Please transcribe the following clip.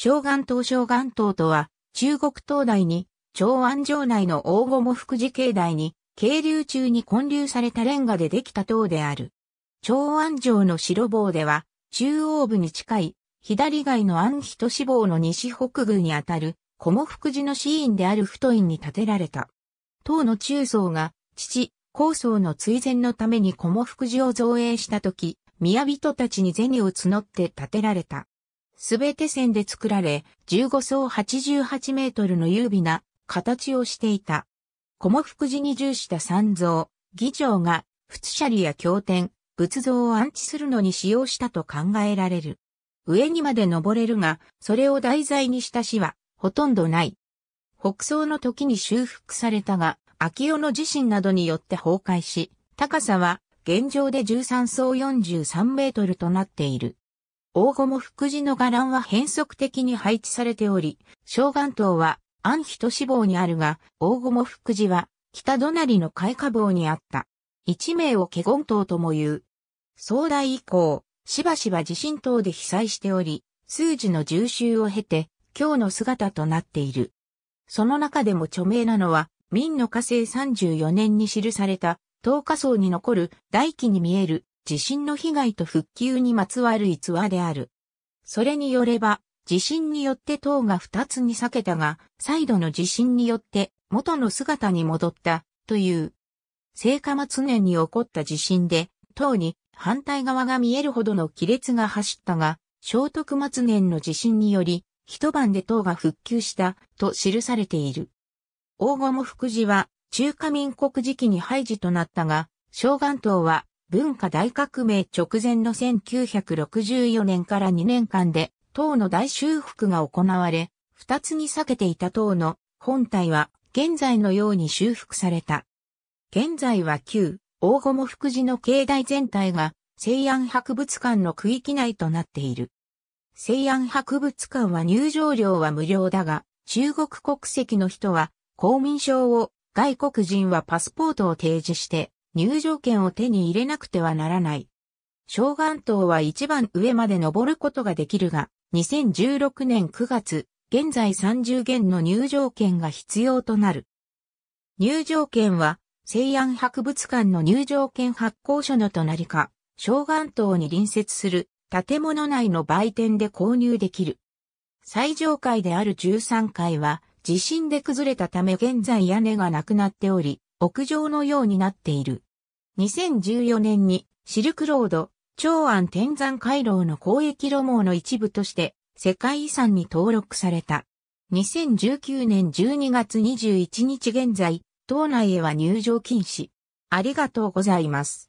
小岩島小岩島とは、中国東大に、長安城内の大御福寺境内に、渓流中に建立されたレンガでできた塔である。長安城の白棒では、中央部に近い、左外の安と志望の西北宮にあたる、小も福寺の寺院である太院に建てられた。塔の中層が、父、高層の追善のために小も福寺を造営したとき、宮人たちに銭を募って建てられた。すべて線で作られ、15層88メートルの優美な形をしていた。小茂福寺に重した三像、議長が、仏舎利や経典、仏像を安置するのに使用したと考えられる。上にまで登れるが、それを題材にした詩は、ほとんどない。北宋の時に修復されたが、秋尾の地震などによって崩壊し、高さは現状で13層43メートルとなっている。大後も福寺の伽藍は変則的に配置されており、小岩島は安比都死亡にあるが、大後も福寺は北隣の開花坊にあった。一名を華厳島とも言う。壮大以降、しばしば地震島で被災しており、数字の重修を経て、今日の姿となっている。その中でも著名なのは、明の火星34年に記された、東火層に残る大気に見える地震の被害と復旧にまつわる逸話である。それによれば、地震によって塔が2つに裂けたが、再度の地震によって元の姿に戻ったという。聖火末年に起こった地震で、塔に反対側が見えるほどの亀裂が走ったが、聖徳末年の地震により、一晩で塔が復旧したと記されている。大後も福寺は中華民国時期に廃寺となったが、小岩島は文化大革命直前の1964年から2年間で、党の大修復が行われ、二つに避けていた党の本体は現在のように修復された。現在は旧、大後も福寺の境内全体が西安博物館の区域内となっている。西安博物館は入場料は無料だが、中国国籍の人は公民証を、外国人はパスポートを提示して入場券を手に入れなくてはならない。小岩島は一番上まで登ることができるが、2016年9月、現在30元の入場券が必要となる。入場券は、西安博物館の入場券発行所の隣か、小岩島に隣接する建物内の売店で購入できる。最上階である13階は、地震で崩れたため現在屋根がなくなっており、屋上のようになっている。2014年にシルクロード、長安天山回廊の交易路網の一部として世界遺産に登録された。2019年12月21日現在、島内へは入場禁止。ありがとうございます。